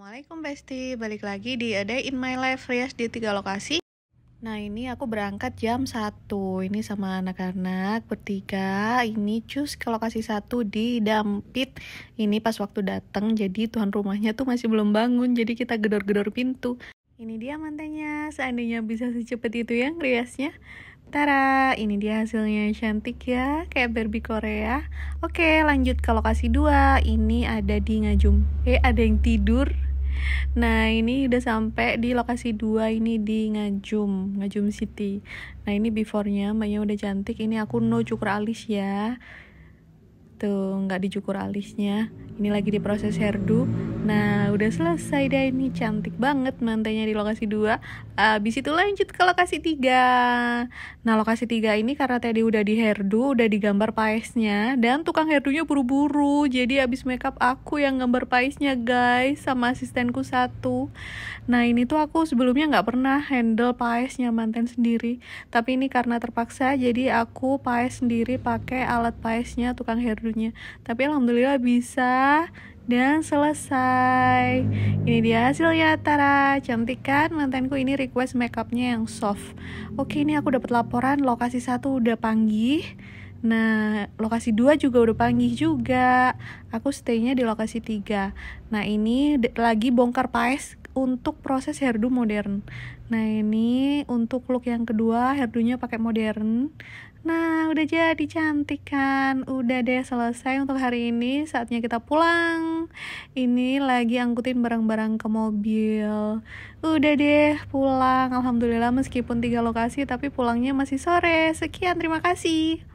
Assalamualaikum Besti, balik lagi di A Day in My Life Rias di tiga lokasi Nah ini aku berangkat jam 1, ini sama anak-anak bertiga Ini cus ke lokasi 1 di Dampit Ini pas waktu datang, jadi tuan rumahnya tuh masih belum bangun Jadi kita gedor-gedor pintu Ini dia mantannya, seandainya bisa secepat itu ya riasnya Tara, ini dia hasilnya cantik ya, kayak Barbie Korea. Oke, lanjut ke lokasi 2. Ini ada di Ngajum. Eh, ada yang tidur. Nah, ini udah sampai di lokasi 2 ini di Ngajum, Ngajum City. Nah, ini before-nya Mbaknya udah cantik. Ini aku no cukur alis ya. Tuh, nggak dicukur alisnya ini lagi diproses proses hairdo nah udah selesai deh ini cantik banget mantainya di lokasi 2 abis itu lanjut ke lokasi 3 nah lokasi 3 ini karena tadi udah di hairdo udah digambar paesnya dan tukang hairdonya buru-buru jadi abis makeup aku yang gambar paesnya guys sama asistenku satu nah ini tuh aku sebelumnya nggak pernah handle paesnya manten sendiri tapi ini karena terpaksa jadi aku paes sendiri pakai alat paesnya tukang hairdonya tapi alhamdulillah bisa dan selesai ini dia hasilnya Tara cantik kan mantanku ini request makeupnya yang soft oke ini aku dapat laporan lokasi satu udah panggil Nah, lokasi 2 juga udah panggil juga. Aku stay-nya di lokasi 3. Nah, ini lagi bongkar paes untuk proses hairdo modern. Nah, ini untuk look yang kedua, hairdo-nya pakai modern. Nah, udah jadi cantik kan? Udah deh selesai untuk hari ini, saatnya kita pulang. Ini lagi angkutin barang-barang ke mobil. Udah deh pulang. Alhamdulillah meskipun tiga lokasi tapi pulangnya masih sore. Sekian, terima kasih.